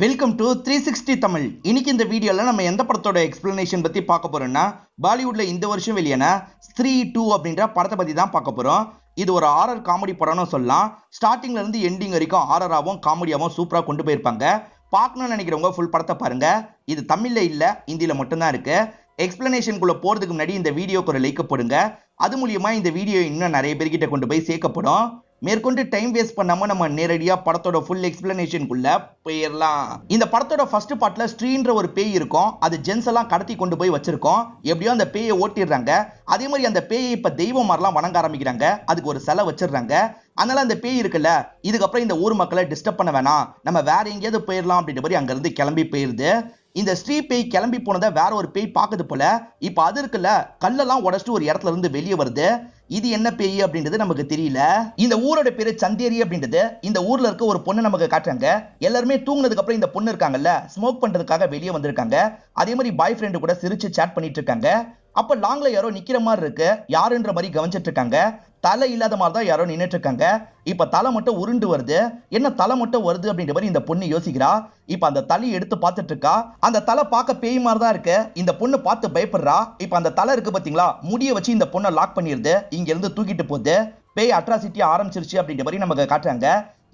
Welcome to three sixty Tamil இன்னைக்கு இந்த வீடியோவில் நம்ம எந்த படத்தோட எக்ஸ்பிளனேஷன் பற்றி பார்க்க போகிறோம்னா பாலிவுட்டில் இந்த வருஷம் வெளியான ஸ்த்ரீ டூ அப்படின்ற படத்தை பற்றி தான் பார்க்க போகிறோம் இது ஒரு ஆரர் காமெடி படம்னு சொல்லலாம் ஸ்டார்டிங்லேருந்து எண்டிங் வரைக்கும் ஆரராகவும் காமெடியாகவும் சூப்பராக கொண்டு போயிருப்பாங்க பார்க்கணும்னு நினைக்கிறவங்க ஃபுல் படத்தை பாருங்கள் இது தமிழில் இல்லை இந்தியில் மட்டும்தான் இருக்குது எக்ஸ்பிளனேஷனுக்குள்ளே போகிறதுக்கு முன்னாடி இந்த வீடியோக்கு ஒரு லைக் போடுங்க அது மூலியமாக இந்த வீடியோ இன்னும் நிறைய பேர்கிட்ட கொண்டு போய் சேர்க்கப்படும் மேற்கொண்டு டைம் வேஸ்ட் பண்ணாம நம்ம நேரடியா படத்தோட ஃபுல் எக்ஸ்பிளனேஷனுக்குள்ள போயிடலாம் இந்த படத்தோட ஃபர்ஸ்ட் பார்ட்ல ஸ்ட்ரீன்ற ஒரு பேய் இருக்கும் அது ஜென்ஸ் எல்லாம் கடத்தி கொண்டு போய் வச்சிருக்கோம் எப்படியோ அந்த பேயை ஓட்டிடுறாங்க அதே மாதிரி அந்த பேயை இப்ப தெய்வம் மாதிரிலாம் வணங்க ஆரம்பிக்கிறாங்க அதுக்கு ஒரு செலை வச்சிடுறாங்க அதனால அந்த பேய் இருக்குல்ல இதுக்கப்புறம் இந்த ஊர் மக்களை டிஸ்டர்ப் பண்ண வேணாம் நம்ம வேற எங்கேயாவது போயிடலாம் அப்படின்ற மாதிரி இருந்து கிளம்பி போயிருது இந்த ஸ்ரீ பேய் கிளம்பி போனதை வேற ஒரு பேய் பார்க்குது போல இப்போ அது இருக்குல்ல கல்லெல்லாம் உடச்சிட்டு ஒரு இடத்துல இருந்து வெளியே வருது இது என்ன பேய் அப்படின்றது நமக்கு தெரியல இந்த ஊரோட பேரு சந்தேரி அப்படின்றது இந்த ஊர்ல இருக்க ஒரு பொண்ணு நமக்கு காட்டுறாங்க எல்லாருமே தூங்கினதுக்கு அப்புறம் இந்த பொண்ணு இருக்காங்கல்ல ஸ்மோக் பண்றதுக்காக வெளியே வந்திருக்காங்க அதே மாதிரி பாய் ஃப்ரெண்டு கூட சிரிச்சு சேட் பண்ணிட்டு இருக்காங்க அப்போ லாங்கில் யாரோ நிற்கிற மாதிரி இருக்கு யாருன்ற மாதிரி கவனிச்சிட்டு இருக்காங்க தலை இல்லாத மாதிரி தான் யாரோ நின்றுட்டு இருக்காங்க இப்போ தலை மட்டும் உருண்டு வருது என்ன தலை மட்டும் வருது அப்படின்ற மாதிரி இந்த பொண்ணு யோசிக்கிறா இப்போ அந்த தலையை எடுத்து பார்த்துட்டு இருக்கா அந்த தலை பார்க்க பேய் மாதிரி தான் இருக்கு இந்த பொண்ணு பார்த்து பயப்படுறா இப்போ அந்த தலை இருக்கு பார்த்தீங்களா முடிய வச்சு இந்த பொண்ணை லாக் பண்ணிடுது இங்கேருந்து தூக்கிட்டு போகுது பேய் அட்ராசிட்டி ஆரம்பிச்சிருச்சு அப்படின்ற மாதிரி நமக்கு காட்டுறாங்க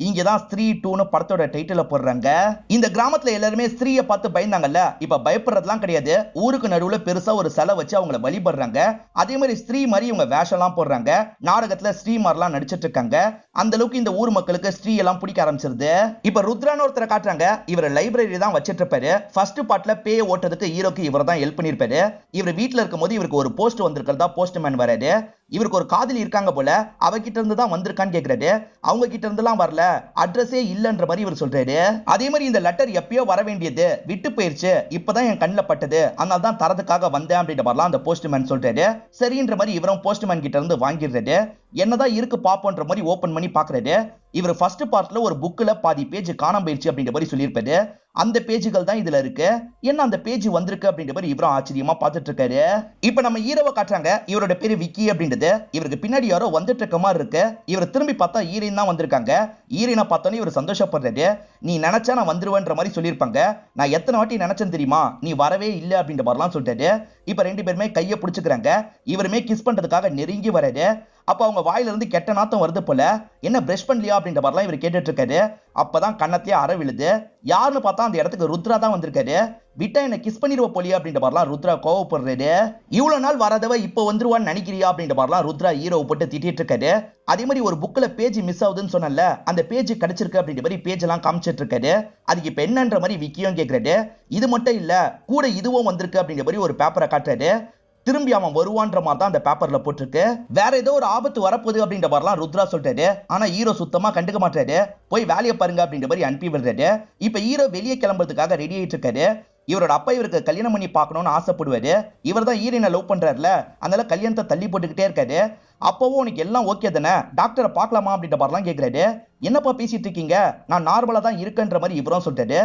இங்க தான் ஸ்ரீ டூன்னு படத்தோட டைட்டில போடுறாங்க இந்த கிராமத்துல எல்லாருமே ஸ்ரீய பார்த்து பயந்தாங்கல்ல இப்ப பயப்படுறதுலாம் கிடையாது ஊருக்கு நடுவுல பெருசா ஒரு சிலை வச்சு அவங்கள வழிபடுறாங்க அதே மாதிரி ஸ்ரீ மாதிரி இவங்க வேஷம்லாம் போடுறாங்க நாடகத்துல ஸ்ரீ மாதிரிலாம் நடிச்சிட்டு இருக்காங்க அந்த அளவுக்கு இந்த ஊர் மக்களுக்கு ஸ்ரீ எல்லாம் பிடிக்க ஆரம்பிச்சிருது இப்ப ருத்ரான்னு ஒருத்தரை காட்டுறாங்க இவர் லைப்ரரி தான் வச்சிட்டு இருப்பாரு ஃபர்ஸ்ட் பார்ட்ல பே ஓட்டுறதுக்கு ஹீரோக்கு இவர் தான் ஹெல்ப் பண்ணிருப்பாரு இவர் வீட்டுல இருக்கும் போது இவருக்கு ஒரு போஸ்ட் வந்திருக்கிறதா போஸ்ட்மேன் வராரு இவருக்கு ஒரு காதலி இருக்காங்க போல அவகிட்ட இருந்து தான் வந்திருக்கான்னு கேட்கிறாரு அவங்க கிட்ட இருந்துலாம் வரல அட்ரஸே இல்லைன்ற மாதிரி இவர் சொல்றாரு அதே மாதிரி இந்த லெட்டர் எப்பயோ வர வேண்டியது விட்டு போயிருச்சு இப்பதான் என் கண்ணில் பட்டது அதனால தான் தரதுக்காக வந்தேன் அப்படின்ற வரலாம் அந்த போஸ்ட்மேன் சொல்றாரு சரின்ற மாதிரி இவரும் போஸ்ட்மேன் கிட்ட இருந்து வாங்கிடுறாரு என்னதான் இருக்கு பாப்போன்ற மாதிரி ஓப்பன் பண்ணி பாக்குறது இவர் ஃபர்ஸ்ட் பார்ட்ல ஒரு புக்ல பாதி பேஜ் காணாம போயிடுச்சு அப்படின்ற மாதிரி சொல்லியிருப்பாரு அந்த பேஜுகள் தான் இதுல இருக்கு என்ன அந்த பேஜ் வந்திருக்கு அப்படின்ற மாதிரி இவரும் ஆச்சரியமா பார்த்துட்டு இருக்காரு இப்ப நம்ம ஈரவ காட்டுறாங்க இவரோட பேரு விக்கி அப்படின்றது இவருக்கு பின்னாடி யாரோ வந்துட்டு இருக்க மாதிரி இருக்கு இவர் திரும்பி பார்த்தா ஈரின் தான் வந்திருக்காங்க ஈரினை பார்த்தோன்னே இவர் சந்தோஷப்படுறாரு நீ நினைச்சா நான் வந்துருவேன்ற மாதிரி சொல்லியிருப்பாங்க நான் எத்தனை வாட்டி நினைச்சேன் தெரியுமா நீ வரவே இல்லை அப்படின்ற மாதிரிலாம் சொல்லிட்டாரு இப்ப ரெண்டு பேருமே கையை பிடிச்சிக்கிறாங்க இவருமே கிஸ் பண்றதுக்காக நெருங்கி வராரு அப்போ அவங்க வாயிலிருந்து கெட்ட நாத்தம் வருது போல என்ன பிரஷ் பண்ணலையா அப்படின்ற மாதிரிலாம் இவர் கேட்டுட்டு இருக்காரு அப்பதான் கண்ணத்தையே அற விழுது யாருன்னு பார்த்தா அந்த இடத்துக்கு ருத்ரா தான் வந்திருக்காரு விட்டா என்ன கிஸ் பண்ணிடுவ போலியா அப்படின்ற மாதிரிலாம் ருத்ரா கோவப்படுறாரு இவ்வளவு நாள் வரதவ இப்போ வந்துருவான்னு நினைக்கிறியா அப்படின்ற மாதிரிலாம் ருத்ரா ஹீரோவை போட்டு திட்டிட்டு இருக்காரு அதே மாதிரி ஒரு புக்கில் பேஜ் மிஸ் ஆகுதுன்னு சொன்னல அந்த பேஜ் கிடைச்சிருக்கு அப்படின்ற மாதிரி பேஜ் எல்லாம் காமிச்சிட்டு இருக்காரு அதுக்கு இப்போ என்னன்ற மாதிரி விக்கியும் கேட்கறாரு இது மட்டும் இல்ல கூட இதுவும் வந்திருக்கு அப்படின்ற மாதிரி ஒரு பேப்பரை காட்டுறாரு திரும்பி அவன் வருவான்ற மாதிரி தான் அந்த பேப்பர்ல போட்டிருக்கு வேற ஏதோ ஒரு ஆபத்து வரப்போகுது அப்படின்ற மாதிரிலாம் ருத்ரா சொல்றாரு ஆனா ஹீரோ சுத்தமா கண்டுக்க மாட்டாரு போய் வேலையை பாருங்க அப்படின்ற மாதிரி அனுப்பி விடுறாரு இப்ப ஹீரோ வெளியே கிளம்புறதுக்காக ரெடி ஆயிட்டு இருக்காரு இவரோட அப்பா இவருக்கு கல்யாணம் பண்ணி பார்க்கணும்னு ஆசைப்படுவாரு இவர் தான் ஈரனை லவ் பண்றாருல அதனால கல்யாணத்தை தள்ளி போட்டுக்கிட்டே இருக்காரு அப்போவும் உனக்கு எல்லாம் ஓகே தானே டாக்டரை பார்க்கலாமா அப்படின்ற மாதிரிலாம் கேட்குறாரு என்னப்பா பேசிட்டு இருக்கீங்க நான் நார்மலாக தான் இருக்கேன்ற மாதிரி இவரும் சொல்லிட்டாரு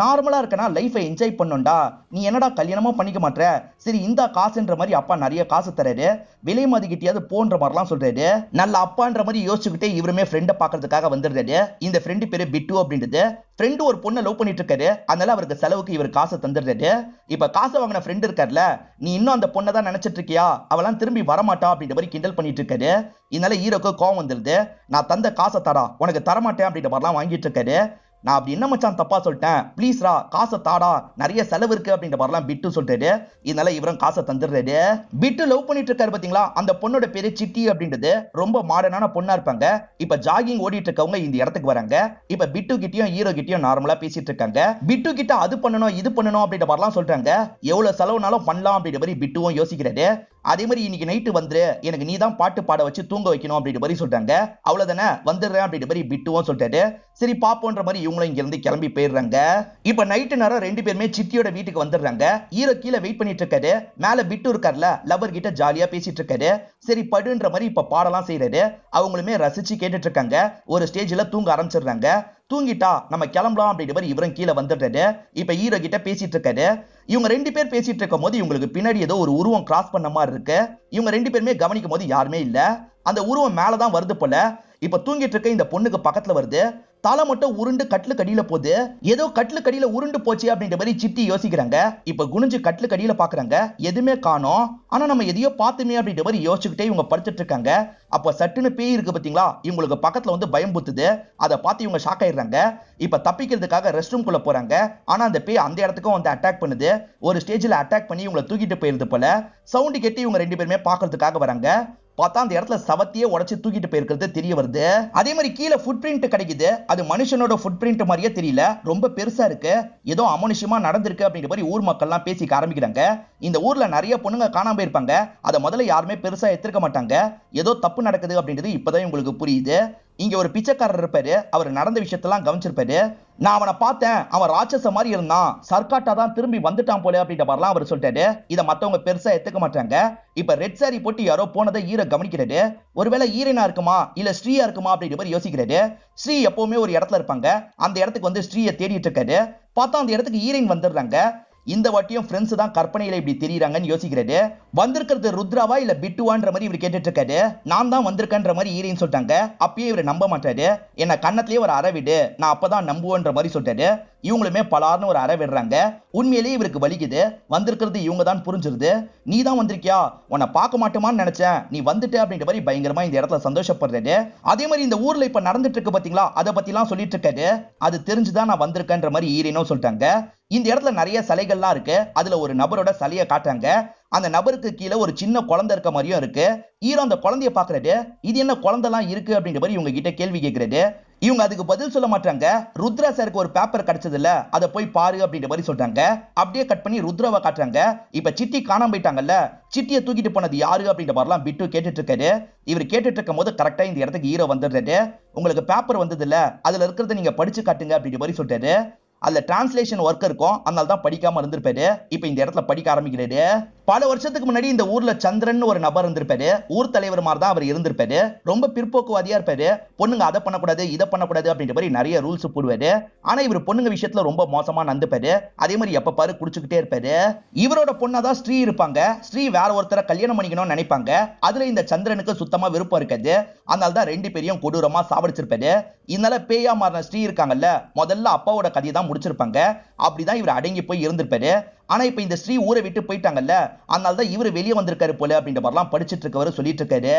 நார்மலாக இருக்கனா லைஃப்பை என்ஜாய் பண்ணுண்டா நீ என்னடா கல்யாணமோ பண்ணிக்க மாட்டேற சரி இந்த காசுன்ற மாதிரி அப்பா நிறைய காசு தராரு விலை மதிக்கிட்டியாவது போன்ற மாதிரிலாம் சொல்றாரு நல்ல அப்பான்ற மாதிரி யோசிச்சுக்கிட்டே இவருமே ஃப்ரெண்டை பார்க்கறதுக்காக வந்துடுறாரு இந்த ஃப்ரெண்டு பேர் பிட்டு அப்படின்றது ஃப்ரெண்டு ஒரு பொண்ணை லவ் பண்ணிட்டு இருக்காரு அதனால அவருக்கு செலவுக்கு இவர் காசை தந்துடுறாரு இப்போ காசை வாங்கின ஃப்ரெண்டு இருக்கார்ல நீ இன்னும் அந்த பொண்ணை தான் நினைச்சிட்டு இருக்கியா அவெல்லாம் திரும்பி வரமாட்டா அப்படின்ற மாதிரி கிண்டல் பண்ணிட்டு இருக்காரு இதனால ஈரோக்கு கோவம் வந்துடுது நான் தந்த காசை தரா உனக்கு தரமாட்டேன் அப்படின்ற மாதிரிலாம் வாங்கிட்டு இருக்காரு நான் அப்படி என்ன மச்சான் தப்பா சொல்லிட்டேன் ப்ளீஸ்ரா காசை தாடா நிறைய செலவு இருக்கு அப்படின்ற மாதிரிலாம் பிட்டு சொல்லிட்டாரு இதனால இவரும் காசை தந்துடுறாரு பிட்டு லவ் பண்ணிட்டு இருக்காரு பாத்தீங்களா அந்த பொண்ணோட பேரு சிட்டி அப்படின்றது ரொம்ப மாடர்னான பொண்ணா இருப்பாங்க இப்ப ஜாகிங் ஓடிட்டு இருக்கவங்க இந்த இடத்துக்கு வராங்க இப்ப பிட்டு கிட்டயும் ஹீரோ கிட்டயும் நார்மலா பேசிட்டு இருக்காங்க பிட்டு கிட்ட அது பண்ணணும் இது பண்ணணும் அப்படின்ற மாதிரிலாம் சொல்றாங்க எவ்வளவு செலவுனாலும் பண்ணலாம் அப்படின்ற மாதிரி பிட்டுவும் யோசிக்கிறாரு அதே மாதிரி இன்னைக்கு நைட்டு வந்துரு எனக்கு நீ தான் பாட்டு பாட வச்சு தூங்க வைக்கணும் அப்படின்னு மாதிரி சொல்றாங்க அவ்வளவுதானே வந்துடுறேன் அப்படின்ற மாதிரி விட்டுவோம் சொல்லிட்டாரு சரி பாப்போன்ற மாதிரி இவங்களும் இங்க இருந்து கிளம்பி போயிடுறாங்க இப்ப நைட்டு நேரம் ரெண்டு பேருமே சித்தியோட வீட்டுக்கு வந்துடுறாங்க ஈரோ கீழே வெயிட் பண்ணிட்டு இருக்காரு மேல விட்டு இருக்காருல லவர் கிட்ட ஜாலியா பேசிட்டு இருக்காரு சரி படுன்ற மாதிரி இப்ப பாடலாம் செய்யறாரு அவங்களுமே ரசிச்சு கேட்டுட்டு இருக்காங்க ஒரு ஸ்டேஜ்ல தூங்க ஆரம்பிச்சிடுறாங்க தூங்கிட்டா நம்ம கிளம்பலாம் அப்படின்ற மாதிரி இவரும் கீழே வந்துடுறாரு இப்போ ஹீரோ கிட்ட பேசிட்டு இருக்காரு இவங்க ரெண்டு பேர் பேசிட்டு இருக்கும் போது இவங்களுக்கு பின்னாடி ஏதோ ஒரு உருவம் கிராஸ் பண்ண மாதிரி இருக்கு இவங்க ரெண்டு பேருமே கவனிக்கும் போது யாருமே இல்லை அந்த உருவம் மேலே தான் வருது போல இப்போ தூங்கிட்டு இருக்க இந்த பொண்ணுக்கு பக்கத்தில் வருது தலை மட்டும் உருண்டு கட்டில கடியில போகுது ஏதோ கட்டில கடியில உருண்டு போச்சு அப்படின்ற மாதிரி சிட்டி யோசிக்கிறாங்க இப்ப குனிஞ்சு கட்டில கடியில பாக்குறாங்க எதுவுமே காணோம் ஆனா நம்ம எதையோ பார்த்துமே அப்படின்ற மாதிரி யோசிச்சுக்கிட்டே இவங்க படுத்துட்டு இருக்காங்க அப்ப சட்டுன்னு பேய் இருக்கு பாத்தீங்களா இவங்களுக்கு பக்கத்துல வந்து பயம் புத்துது அதை பார்த்து இவங்க ஷாக் ஆயிடுறாங்க இப்ப தப்பிக்கிறதுக்காக ரெஸ்ட் ரூம் குள்ள போறாங்க ஆனா அந்த பேய் அந்த இடத்துக்கும் வந்து அட்டாக் பண்ணுது ஒரு ஸ்டேஜ்ல அட்டாக் பண்ணி இவங்களை தூக்கிட்டு போயிருது போல சவுண்டு கேட்டு இவங்க ரெண்டு பேருமே பாக்குறதுக்காக வராங்க பார்த்தா அந்த இடத்துல சவத்தையே உடச்சு தூக்கிட்டு போயிருக்கிறது தெரிய வருது அதே மாதிரி கீழே ஃபுட் பிரிண்ட் கிடைக்குது அது மனுஷனோட ஃபுட் பிரிண்ட் மாதிரியே தெரியல ரொம்ப பெருசா இருக்கு ஏதோ அமனுஷமா நடந்திருக்கு அப்படிங்கிற மாதிரி ஊர் மக்கள் எல்லாம் பேசிக்க ஆரம்பிக்கிறாங்க இந்த ஊர்ல நிறைய பொண்ணுங்க காணாம போயிருப்பாங்க அதை முதல்ல யாருமே பெருசா எடுத்துருக்க மாட்டாங்க ஏதோ தப்பு நடக்குது அப்படின்றது இப்பதான் உங்களுக்கு புரியுது இங்க ஒரு பிச்சைக்காரர் இருப்பாரு அவர் நடந்த விஷயத்தெல்லாம் கவனிச்சிருப்பாரு நான் அவனை பார்த்தேன் அவன் ராட்சச மாதிரி இருந்தான் சர்க்காட்டா தான் திரும்பி வந்துட்டான் போல அப்படின்ற மாதிரிலாம் அவர் சொல்லிட்டாரு இதை மத்தவங்க பெருசா எடுத்துக்க மாட்டாங்க இப்ப ரெட் சாரி போட்டு யாரோ போனதை ஈர கவனிக்கிறாரு ஒருவேளை ஈரனா இருக்குமா இல்ல ஸ்ரீயா இருக்குமா அப்படின்ற மாதிரி யோசிக்கிறாரு ஸ்ரீ எப்பவுமே ஒரு இடத்துல இருப்பாங்க அந்த இடத்துக்கு வந்து ஸ்ரீயை தேடிட்டு இருக்காரு பார்த்தா அந்த இடத்துக்கு ஈரன் வந்துடுறாங்க இந்த வாட்டியும் ஃப்ரெண்ட்ஸ் தான் கற்பனையில இப்படி தெரியுறாங்கன்னு யோசிக்கிறாரு வந்திருக்கிறது ருத்ராவா இல்ல பிட்டுவான்ற மாதிரி இவர் கேட்டுட்டு இருக்காரு நான் தான் வந்திருக்கேன்ற மாதிரி ஈரின்னு சொல்லிட்டாங்க அப்பயே இவர் நம்ப மாட்டாரு என்ன கண்ணத்திலேயே ஒரு அறவிடு நான் அப்பதான் நம்புவேன்ற மாதிரி சொல்லிட்டாரு இவங்களுமே பலார்னு ஒரு அற விடுறாங்க உண்மையிலேயே இவருக்கு வலிக்குது வந்திருக்கிறது இவங்க தான் புரிஞ்சிருது நீ தான் வந்திருக்கியா உன்னை பார்க்க மாட்டோமான்னு நினைச்சேன் நீ வந்துட்ட அப்படின்ற மாதிரி பயங்கரமா இந்த இடத்துல சந்தோஷப்படுறாரு அதே மாதிரி இந்த ஊர்ல இப்ப நடந்துட்டு இருக்கு பாத்தீங்களா அதை எல்லாம் சொல்லிட்டு இருக்காரு அது தெரிஞ்சுதான் நான் வந்திருக்கேன்ற மாதிரி ஈரினும் சொல்லிட்டாங்க இந்த இடத்துல நிறைய சிலைகள்லாம் இருக்கு அதுல ஒரு நபரோட சிலையை காட்டாங்க அந்த நபருக்கு கீழே ஒரு சின்ன குழந்தை இருக்க மாதிரியும் இருக்கு ஹீரோ அந்த குழந்தைய பாக்குறது இது என்ன குழந்தைலாம் இருக்கு அப்படின்ற மாதிரி இவங்க கிட்ட கேள்வி கேட்கறது இவங்க அதுக்கு பதில் சொல்ல மாட்டாங்க ருத்ரா சாருக்கு ஒரு பேப்பர் இல்ல அதை போய் பாரு அப்படின்ற மாதிரி சொல்றாங்க அப்படியே கட் பண்ணி ருத்ராவை காட்டுறாங்க இப்ப சிட்டி காணாம போயிட்டாங்கல்ல சிட்டியை தூக்கிட்டு போனது யாரு அப்படின்ற மாதிரிலாம் பிட்டு கேட்டுட்டு இருக்காரு இவர் கேட்டுட்டு இருக்கும் போது கரெக்டா இந்த இடத்துக்கு ஹீரோ வந்துடுறது உங்களுக்கு பேப்பர் வந்தது இல்ல அதுல இருக்கிறத நீங்க படிச்சு காட்டுங்க அப்படின்ற மாதிரி சொல்றாரு அதில் டிரான்ஸ்லேஷன் ஒர்க் இருக்கும் அதனால தான் படிக்காமல் இருந்திருப்பாரு இப்போ இந்த இடத்துல படிக்க ஆரம்பிக்கிறாரு பல வருஷத்துக்கு முன்னாடி இந்த ஊர்ல சந்திரன் ஒரு நபர் இருந்திருப்பாரு ஊர் தலைவர் மாதிரி தான் அவர் இருந்திருப்பாரு ரொம்ப பிற்போக்குவாதியா இருப்பாரு பொண்ணுங்க அதை பண்ணக்கூடாது இதை பண்ணக்கூடாது அப்படின்ற மாதிரி நிறைய ரூல்ஸ் போடுவாரு ஆனா இவர் பொண்ணுங்க விஷயத்துல ரொம்ப மோசமா நடந்துப்பாரு அதே மாதிரி எப்ப பாரு குடிச்சுக்கிட்டே இருப்பாரு இவரோட பொண்ணாதான் ஸ்ரீ இருப்பாங்க ஸ்ரீ வேற ஒருத்தரை கல்யாணம் பண்ணிக்கணும்னு நினைப்பாங்க அதுல இந்த சந்திரனுக்கு சுத்தமா விருப்பம் இருக்காது அதனால தான் ரெண்டு பேரையும் கொடூரமா சாவடிச்சிருப்பாரு இதனால பேயா மாறின ஸ்ரீ இருக்காங்கல்ல முதல்ல அப்பாவோட கதையை தான் முடிச்சிருப்பாங்க அப்படிதான் இவர் அடங்கி போய் இருந்திருப்பாரு ஆனா இப்ப இந்த ஸ்ரீ ஊரை விட்டு போயிட்டாங்கல்ல அதனால தான் இவர் வெளியே வந்திருக்காரு போல அப்படின்ற மாதிரிலாம் படிச்சுட்டு இருக்கவர் சொல்லிட்டு இருக்காரு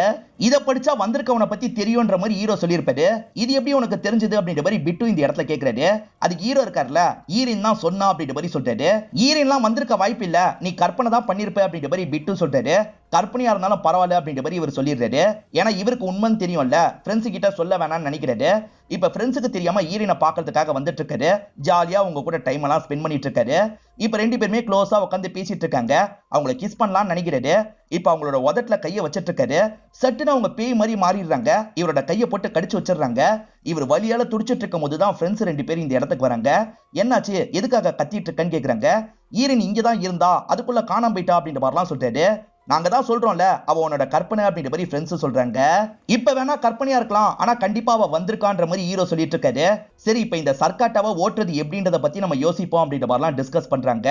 இதை படிச்சா வந்திருக்கவனை பத்தி தெரியும்ன்ற மாதிரி ஹீரோ சொல்லியிருப்பாரு இது எப்படி உனக்கு தெரிஞ்சது அப்படின்ற மாதிரி பிட்டு இந்த இடத்துல கேட்கறாரு அதுக்கு ஹீரோ இருக்காருல்ல ஈரின் தான் சொன்னா அப்படின்ற மாதிரி சொல்றாரு எல்லாம் வந்திருக்க வாய்ப்பு இல்ல நீ கற்பனை தான் பண்ணிருப்ப அப்படின்ற மாதிரி பிட்டு சொல்றாரு கற்பனையா இருந்தாலும் பரவாயில்ல அப்படின்ற மாதிரி இவர் சொல்லிடுறாரு ஏன்னா இவருக்கு உண்மைன்னு தெரியும்ல ஃப்ரெண்ட்ஸ் கிட்ட சொல்ல வேணாம்னு நினைக்கிறாரு இப்ப ஃப்ரெண்ட்ஸுக்கு தெரியாம ஈரினை பாக்குறதுக்காக வந்துட்டு இருக்காரு ஜாலியா உங்க கூட டைம் எல்லாம் ஸ்பெண்ட் பண்ணிட்டு இருக்காரு இப்போ ரெண்டு பேருமே க்ளோஸாக உட்காந்து பேசிட்டு இருக்காங்க அவங்கள கிஸ் பண்ணலாம்னு நினைக்கிறது இப்போ அவங்களோட உதட்டில் கையை வச்சிட்டு இருக்காரு சட்டுன்னு அவங்க பேய் மாதிரி மாறிடுறாங்க இவரோட கையை போட்டு கடிச்சு வச்சிடுறாங்க இவர் வழியால துடிச்சிட்டு இருக்கும் போது தான் ஃப்ரெண்ட்ஸ் ரெண்டு பேரும் இந்த இடத்துக்கு வராங்க என்னாச்சு எதுக்காக கத்திட்டு இருக்கேன்னு கேட்குறாங்க ஈரன் இங்கே தான் இருந்தா அதுக்குள்ள காணாம போயிட்டா அப்படின்ற மாதிரிலாம் சொல்லிட்டாரு நாங்க தான் சொல்றோம்ல அவ உன்னோட கற்பனை அப்படின்ற மாதிரி ஃப்ரெண்ட்ஸ் சொல்றாங்க இப்ப வேணா கற்பனையா இருக்கலாம் ஆனா கண்டிப்பா அவ வந்திருக்கான்ற மாதிரி ஹீரோ சொல்லிட்டு இருக்காரு சரி இப்ப இந்த சர்க்காட்டாவை ஓட்டுறது எப்படின்றத பத்தி நம்ம யோசிப்போம் அப்படின்ற மாதிரிலாம் டிஸ்கஸ் பண்றாங்க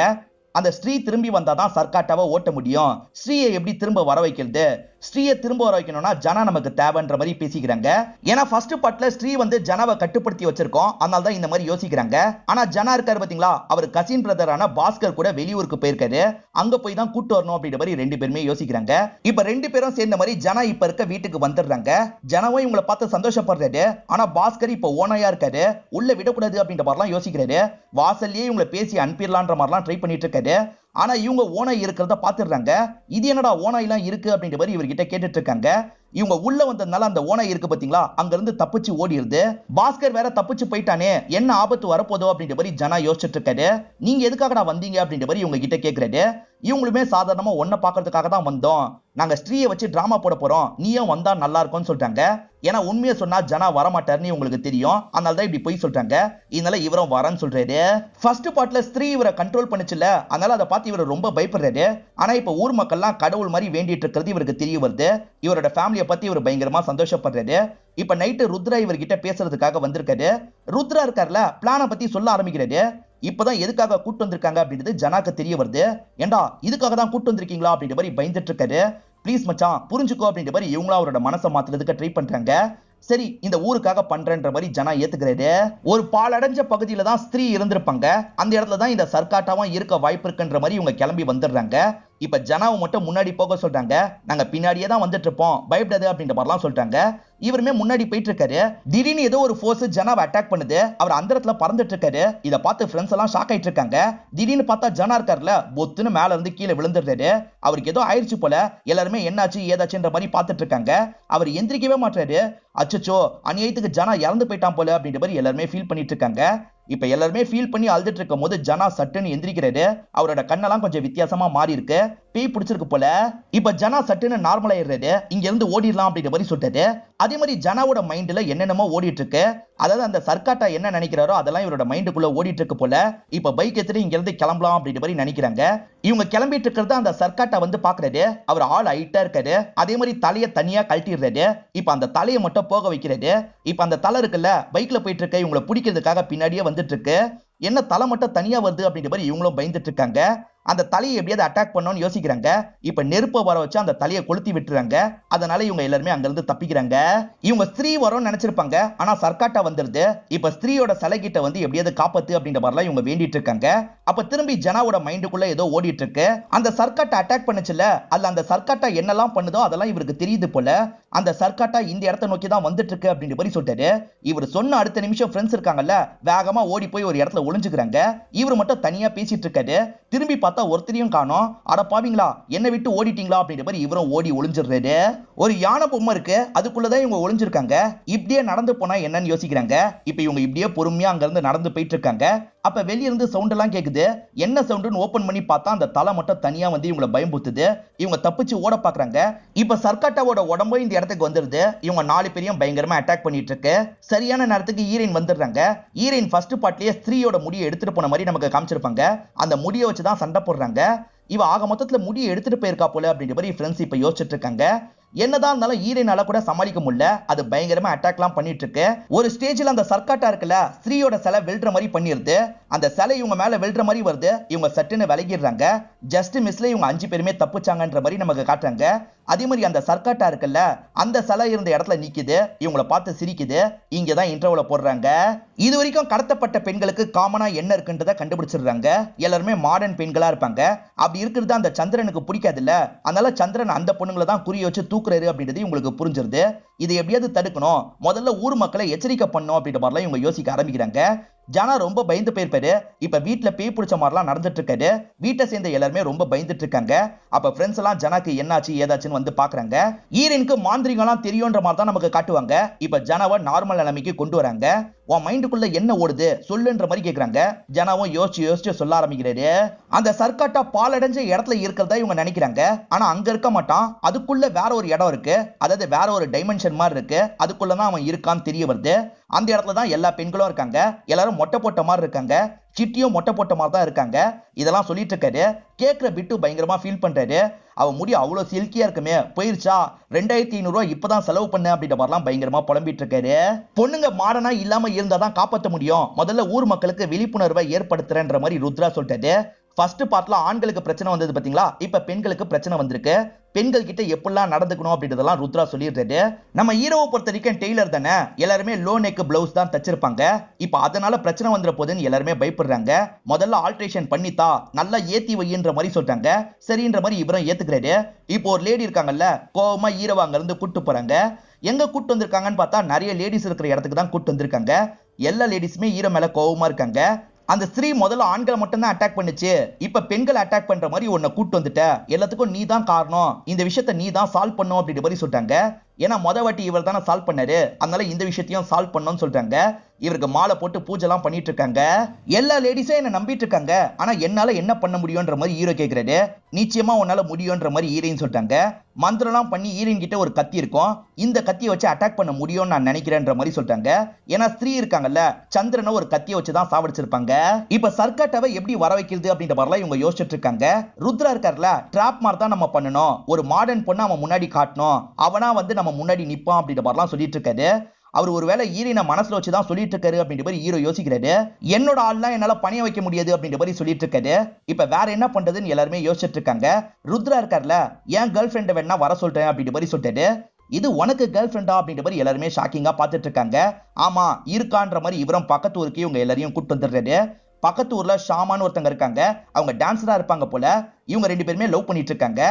அந்த ஸ்ரீ திரும்பி வந்தா தான் சர்க்காட்டாவை ஓட்ட முடியும் ஸ்ரீயை எப்படி திரும்ப வர வைக்கிறது ஸ்ரீயை திரும்ப வர வைக்கணும்னா ஜனா நமக்கு தேவைன்ற மாதிரி பேசிக்கிறாங்க ஏன்னா ஃபர்ஸ்ட் பார்ட்ல ஸ்ரீ வந்து ஜனாவை கட்டுப்படுத்தி வச்சிருக்கோம் அதனால தான் இந்த மாதிரி யோசிக்கிறாங்க ஆனா ஜனா இருக்காரு பாத்தீங்களா அவர் கசின் பிரதரான பாஸ்கர் கூட வெளியூருக்கு போயிருக்காரு அங்க போய் தான் கூட்டு வரணும் அப்படின்ற மாதிரி ரெண்டு பேருமே யோசிக்கிறாங்க இப்ப ரெண்டு பேரும் சேர்ந்த மாதிரி ஜனா இப்ப இருக்க வீட்டுக்கு வந்துடுறாங்க ஜனவும் இவங்களை பார்த்து சந்தோஷப்படுறாரு ஆனா பாஸ்கர் இப்ப ஓனையா இருக்காரு உள்ள விடக்கூடாது அப்படின்ற மாதிரிலாம் யோசிக்கிறாரு வாசல்லையே இவங்களை பேசி அனுப்பிடலான்ற மாதிரிலாம் ட்ரை பண்ணிட்டு இருக்காரு dia kan ya. ஆனா இவங்க ஓனாய் இருக்கிறத பாத்துடுறாங்க இது என்னடா ஓனாய் எல்லாம் இருக்கு அப்படின்ற மாதிரி இவர்கிட்ட கேட்டுட்டு இருக்காங்க இவங்க உள்ள வந்ததுனால அந்த ஓனாய் இருக்கு பாத்தீங்களா அங்க இருந்து தப்பிச்சு ஓடிடுது பாஸ்கர் வேற தப்பிச்சு போயிட்டானே என்ன ஆபத்து வரப்போதோ அப்படின்ற மாதிரி ஜனா யோசிச்சுட்டு இருக்காரு நீங்க எதுக்காகடா வந்தீங்க அப்படின்ற மாதிரி இவங்க கிட்ட கேட்கறாரு இவங்களுமே சாதாரணமா ஒன்ன பாக்குறதுக்காக தான் வந்தோம் நாங்க ஸ்ரீயை வச்சு டிராமா போட போறோம் நீயும் வந்தா நல்லா இருக்கும்னு சொல்றாங்க ஏன்னா உண்மையை சொன்னா ஜனா வரமாட்டாருன்னு உங்களுக்கு தெரியும் அதனால தான் இப்படி போய் சொல்றாங்க இதனால இவரும் வரேன்னு சொல்றாரு ஃபர்ஸ்ட் பார்ட்ல ஸ்ரீ இவரை கண்ட்ரோல் பண்ணிச்சுல அதனால அதை பார்த்து இவர் ரொம்ப பயப்படுறாரு ஆனா இப்ப ஊர் மக்கள்லாம் கடவுள் மாதிரி வேண்டிட்டு இருக்கிறது இவருக்கு தெரிய வருது இவரோட ஃபேமிலியை பத்தி இவர் பயங்கரமா சந்தோஷப்படுறாரு இப்ப நைட்டு ருத்ரா இவர்கிட்ட பேசுறதுக்காக வந்திருக்காரு ருத்ரா இருக்கார்ல பிளானை பத்தி சொல்ல ஆரம்பிக்கிறாரு இப்பதான் எதுக்காக கூட்டு வந்திருக்காங்க அப்படின்றது ஜனாக்கு தெரிய வருது ஏண்டா இதுக்காக தான் கூட்டு வந்திருக்கீங்களா அப்படின்ற மாதிரி பயந்துட்டு இருக்காரு ப்ளீஸ் மச்சான் புரிஞ்சுக்கோ அப்படின்ற மாதிரி இவங்களும் அவரோட மனசை மாத்துறதுக்கு ட்ரை பண்றாங்க சரி இந்த ஊருக்காக பண்றேன்ற மாதிரி ஜனா ஏத்துக்கிறாரு ஒரு பாலடைஞ்ச பகுதியில தான் ஸ்திரீ இருந்திருப்பாங்க அந்த இடத்துல தான் இந்த சர்க்காட்டாவும் இருக்க வாய்ப்பு இருக்குன்ற மாதிரி இவங்க கிளம்பி வந்துடுறாங்க இப்போ ஜனாவை மட்டும் முன்னாடி போக சொல்றாங்க நாங்க பின்னாடியே தான் வந்துட்டு இருப்போம் பயப்படாது அப்படின்ற மாதிரிலாம் சொல்லிட்டாங்க இவருமே முன்னாடி போயிட்டு இருக்காரு திடீர்னு ஏதோ ஒரு ஃபோர்ஸ் ஜனாவை அட்டாக் பண்ணுது அவர் அந்த இடத்துல பறந்துட்டு இருக்காரு இதை பார்த்து ஃப்ரெண்ட்ஸ் எல்லாம் ஷாக் ஆயிட்டு இருக்காங்க திடீர்னு பார்த்தா ஜனா இருக்காருல பொத்துன்னு மேல இருந்து கீழே விழுந்துடுறாரு அவருக்கு ஏதோ ஆயிடுச்சு போல எல்லாருமே என்னாச்சு ஏதாச்சுன்ற மாதிரி பார்த்துட்டு இருக்காங்க அவர் எந்திரிக்கவே மாட்டாரு அச்சச்சோ அநியாயத்துக்கு ஜனா இறந்து போயிட்டான் போல அப்படின்ற மாதிரி எல்லாருமே ஃபீல் பண்ணிட்டு இருக்காங்க இப்ப எல்லாருமே ஃபீல் பண்ணி அழுதுட்டு இருக்கும் போது ஜனா சட்டுன்னு எந்திரிக்கிறாரு அவரோட கண்ணெல்லாம் கொஞ்சம் வித்தியாசமா மாறி இருக்கு பி பிடிச்சிருக்கு போல இப்ப ஜனா சட்டுன்னு நார்மல் ஆயிடுறது இங்க இருந்து ஓடிடலாம் அப்படிங்கிற மாதிரி சொல்லிட்டு அதே மாதிரி ஜனாவோட மைண்ட்ல என்னென்னமோ ஓடிட்டு இருக்கு அதாவது அந்த சர்க்காட்டா என்ன நினைக்கிறாரோ அதெல்லாம் இவரோட மைண்டுக்குள்ள ஓடிட்டு இருக்கு போல இப்ப பைக் எடுத்துட்டு இங்க இருந்து கிளம்பலாம் அப்படின்ற மாதிரி நினைக்கிறாங்க இவங்க கிளம்பிட்டு இருக்கிறத அந்த சர்க்காட்டா வந்து பாக்குறது அவர் ஆள் ஹைட்டா இருக்காரு அதே மாதிரி தலையை தனியா கழட்டிடுறது இப்ப அந்த தலையை மட்டும் போக வைக்கிறது இப்ப அந்த தலை இருக்குல்ல பைக்ல போயிட்டு இருக்க இவங்களை பிடிக்கிறதுக்காக பின்னாடியே வந்துட்டு இருக்கு என்ன தலை மட்டும் தனியா வருது அப்படின்ற மாதிரி இவங்களும் பயந்துட்டு இருக்காங்க அந்த தலையை எப்படியாவது அட்டாக் பண்ணோம்னு யோசிக்கிறாங்க இப்ப நெருப்பை வர வச்சு அந்த தலையை கொளுத்தி விட்டுறாங்க அதனால இவங்க எல்லாருமே இருந்து தப்பிக்கிறாங்க இவங்க ஸ்திரீ வரும்னு நினைச்சிருப்பாங்க ஆனா சர்க்காட்டா வந்துருது இப்ப ஸ்திரீயோட கிட்ட வந்து எப்படியாவது காப்பத்து அப்படின்ற மாதிரி இவங்க வேண்டிட்டு இருக்காங்க அப்ப திரும்பி ஜனாவோட மைண்டுக்குள்ள ஏதோ ஓடிட்டு இருக்கு அந்த சர்க்காட்டா அட்டாக் பண்ணுச்சுல அதுல அந்த சர்க்காட்டா என்னெல்லாம் பண்ணுதோ அதெல்லாம் இவருக்கு தெரியுது போல அந்த சர்க்காட்டா இந்த இடத்த நோக்கி தான் வந்துட்டு இருக்கு அப்படின்ற மாதிரி சொல்லிட்டாரு இவர் சொன்ன அடுத்த நிமிஷம் ஃப்ரெண்ட்ஸ் இருக்காங்கல்ல வேகமா ஓடி போய் ஒரு இடத்துல ஒளிஞ்சுக்கிறாங்க இவர் மட்டும் தனியா பேசிட்டு இருக்காரு திரும்பி பார்த்தா ஒருத்தரையும் காணும் அட பாவீங்களா என்னை விட்டு ஓடிட்டீங்களா அப்படின்ற மாதிரி இவரும் ஓடி ஒளிஞ்சிடுறது ஒரு யானை பொம்மை இருக்கு அதுக்குள்ளதான் இவங்க ஒளிஞ்சிருக்காங்க இப்படியே நடந்து போனா என்னன்னு யோசிக்கிறாங்க இப்ப இவங்க இப்படியே பொறுமையா அங்க இருந்து நடந்து போயிட்டு இருக்காங்க அப்போ வெளியிருந்து சவுண்டெல்லாம் கேட்குது என்ன சவுண்டுன்னு ஓப்பன் பண்ணி பார்த்தா அந்த தலை மட்டும் தனியாக வந்து இவங்களை பயம்புத்துது இவங்க தப்பிச்சு ஓட பாக்குறாங்க இப்போ சர்க்காட்டாவோட உடம்பும் இந்த இடத்துக்கு வந்துடுது இவங்க நாலு பேரையும் பயங்கரமாக அட்டாக் பண்ணிட்டு இருக்கு சரியான நேரத்துக்கு ஈரைன் வந்துடுறாங்க ஈரைன் ஃபர்ஸ்ட் பார்ட்லயே ஸ்திரீயோட முடியை எடுத்துட்டு போன மாதிரி நமக்கு காமிச்சிருப்பாங்க அந்த முடியை வச்சு தான் சண்டை போடுறாங்க இவ ஆக மொத்தத்தில் முடியை எடுத்துட்டு போயிருக்கா போல அப்படின்ற மாதிரி ஃப்ரெண்ட்ஸ் இப்போ யோசிச்சுட்டு இருக்காங்க என்னதான் இருந்தாலும் ஈரேனால கூட சமாளிக்க முடியல அது பயங்கரமா அட்டாக்லாம் பண்ணிட்டு இருக்கு ஒரு ஸ்டேஜில் அந்த சர்க்காட்டா இருக்குல்ல ஸ்ரீயோட சிலை வெல்ற மாதிரி பண்ணிருது அந்த சிலை இவங்க மேல வெல்ற மாதிரி வருது இவங்க சட்டுன்னு விலகிடுறாங்க ஜஸ்ட் மிஸ்ல இவங்க அஞ்சு பேருமே தப்புச்சாங்கன்ற மாதிரி நமக்கு காட்டுறாங்க அதே மாதிரி அந்த சர்க்காட்டா இருக்குல்ல அந்த சிலை இருந்த இடத்துல நிக்குது இவங்கள பார்த்து சிரிக்குது இங்க தான் இன்டர்வியூல போடுறாங்க இது வரைக்கும் கடத்தப்பட்ட பெண்களுக்கு காமனா என்ன இருக்குன்றதை கண்டுபிடிச்சிடுறாங்க எல்லாருமே மாடர்ன் பெண்களா இருப்பாங்க அப்படி இருக்கிறது அந்த சந்திரனுக்கு இல்ல அதனால சந்திரன் அந்த பொண்ணுங்களை தான் குறி வச்சு தூக்குறாரு அப்படின்றது இவங்களுக்கு புரிஞ்சிருது இதை எப்படியாவது தடுக்கணும் முதல்ல ஊர் மக்களை எச்சரிக்கை பண்ணும் அப்படின்ற மாதிரிலாம் இவங்க யோசிக்க ஆரம்பிக்கிறாங்க ஜனா ரொம்ப பயந்து போயிருப்பாரு இப்ப வீட்டுல பேய் பிடிச்ச மாதிரிலாம் நடந்துட்டு இருக்காரு வீட்டை சேர்ந்த எல்லாருமே ரொம்ப பயந்துட்டு இருக்காங்க அப்ப ஃப்ரெண்ட்ஸ் எல்லாம் ஜனாக்கு என்னாச்சு ஏதாச்சுன்னு வந்து பாக்குறாங்க ஈரனுக்கு எல்லாம் தெரியும்ன்ற மாதிரி தான் நமக்கு காட்டுவாங்க இப்ப ஜனாவை நார்மல் நிலைமைக்கு கொண்டு வராங்க உன் மைண்டுக்குள்ள என்ன ஓடுது சொல்லுன்ற மாதிரி கேட்குறாங்க ஜனாவும் யோசிச்சு யோசிச்சு சொல்ல ஆரம்பிக்கிறாரு அந்த சர்க்காட்டா பாலடைஞ்ச இடத்துல இருக்கிறதா இவங்க நினைக்கிறாங்க ஆனா அங்க இருக்க மாட்டான் அதுக்குள்ள வேற ஒரு இடம் இருக்கு அதாவது வேற ஒரு டைமென்ஷன் மாதிரி இருக்கு அதுக்குள்ளதான் தான் அவன் இருக்கான்னு தெரிய வருது அந்த இடத்துல தான் எல்லா பெண்களும் இருக்காங்க எல்லாரும் மொட்டை போட்ட மாதிரி இருக்காங்க சிட்டியும் மொட்டை போட்ட மாதிரி தான் இருக்காங்க இதெல்லாம் சொல்லிட்டு இருக்காரு கேட்குற பிட்டு பயங்கரமா ஃபீல் பண்றாரு அவன் முடி அவ்வளோ சில்கியா இருக்குமே போயிருச்சா ரெண்டாயிரத்தி ஐநூறுரூவா இப்பதான் செலவு பண்ண அப்படின்ற மாதிரிலாம் பயங்கரமா புலம்பிட்டு இருக்காரு பொண்ணுங்க மாடனா இல்லாம இருந்தாதான் காப்பாற்ற முடியும் முதல்ல ஊர் மக்களுக்கு விழிப்புணர்வை ஏற்படுத்துறேன்ற மாதிரி ருத்ரா சொல்லிட்டாரு ஃபர்ஸ்ட் பார்ட்ல ஆண்களுக்கு பிரச்சனை வந்தது பார்த்தீங்களா இப்போ பெண்களுக்கு பிரச்சனை வந்திருக்கு பெண்கள் கிட்ட எப்படிலாம் நடந்துக்கணும் அப்படின்றதெல்லாம் ருத்ரா சொல்லிடுறாரு நம்ம ஹீரோவை பொறுத்த வரைக்கும் டெய்லர் தானே எல்லாருமே லோ நெக் பிளவுஸ் தான் தச்சிருப்பாங்க இப்போ அதனால பிரச்சனை வந்துற போதுன்னு எல்லாருமே பயப்படுறாங்க முதல்ல ஆல்ட்ரேஷன் பண்ணித்தா நல்லா ஏத்தி வையின்ற மாதிரி சொல்றாங்க சரின்ற மாதிரி இவரும் ஏத்துக்கிறாரு இப்போ ஒரு லேடி இருக்காங்கல்ல கோவமா ஹீரோவை இருந்து கூட்டு போறாங்க எங்க கூட்டு வந்திருக்காங்கன்னு பார்த்தா நிறைய லேடிஸ் இருக்கிற இடத்துக்கு தான் கூட்டு வந்திருக்காங்க எல்லா லேடிஸுமே ஹீரோ மேல கோபமா இருக்காங்க அந்த ஸ்திரீ முதல்ல ஆண்களை மட்டும் தான் அட்டாக் பண்ணுச்சு இப்ப பெண்களை அட்டாக் பண்ற மாதிரி உன்னை கூட்டு வந்துட்ட எல்லாத்துக்கும் நீ தான் காரணம் இந்த விஷயத்த நீ தான் சால்வ் பண்ணும் அப்படின்ற மாதிரி சொல்லிட்டாங்க ஏன்னா மொத வாட்டி இவர் தானே சால்வ் பண்ணாரு அதனால இந்த விஷயத்தையும் சால்வ் பண்ணோம்னு சொல்றாங்க இவருக்கு மாலை போட்டு பூஜைலாம் பண்ணிட்டு இருக்காங்க எல்லா லேடிஸும் என்ன நம்பிட்டு இருக்காங்க ஆனா என்னால என்ன பண்ண முடியும்ன்ற மாதிரி ஹீரோ கேட்கிறாரு நிச்சயமா உன்னால முடியும்ன்ற மாதிரி ஹீரோயின் சொல்லிட்டாங்க மந்திரம்லாம் பண்ணி ஹீரோயின் கிட்ட ஒரு கத்தி இருக்கும் இந்த கத்தியை வச்சு அட்டாக் பண்ண முடியும்னு நான் நினைக்கிறேன்ற மாதிரி சொல்றாங்க ஏன்னா ஸ்திரீ இருக்காங்கல்ல சந்திரனை ஒரு கத்தியை வச்சு தான் சாவடிச்சிருப்பாங்க இப்ப சர்க்கட்டவை எப்படி வர வைக்கிறது அப்படின்ற மாதிரிலாம் இவங்க யோசிச்சுட்டு இருக்காங்க ருத்ரா இருக்காருல்ல டிராப் மாதிரி தான் நம்ம பண்ணணும் ஒரு மாடர்ன் பொண்ணு அவன் முன்னாடி காட்டணும் அவனா வந்து நம்ம முன்னாடி நிற்பான் அப்படின்ற மாதிரிலாம் சொல்லிட்டு இருக்காரு அவர் ஒருவேளை ஈரின மனசுல வச்சு தான் சொல்லிட்டு இருக்காரு அப்படின்ற மாதிரி ஹீரோ யோசிக்கிறாரு என்னோட ஆள்லாம் என்னால பணிய வைக்க முடியாது அப்படின்ற மாதிரி சொல்லிட்டு இருக்காரு இப்ப வேற என்ன பண்றதுன்னு எல்லாருமே யோசிச்சுட்டு இருக்காங்க ருத்ரா இருக்கார்ல ஏன் கேர்ள் ஃப்ரெண்டை வேணா வர சொல்றேன் அப்படின்ற மாதிரி சொல்லிட்டு இது உனக்கு கேர்ள் ஃப்ரெண்டா அப்படின்ற மாதிரி எல்லாருமே ஷாக்கிங்கா பார்த்துட்டு இருக்காங்க ஆமா இருக்கான்ற மாதிரி இவரும் பக்கத்து ஊருக்கு இவங்க எல்லாரையும் கூட்டு வந்துடுறாரு பக்கத்து ஊர்ல ஷாமான்னு ஒருத்தங்க இருக்காங்க அவங்க டான்ஸரா இருப்பாங்க போல இவங்க ரெண்டு பேருமே லவ் பண்ணிட்டு இருக்காங்க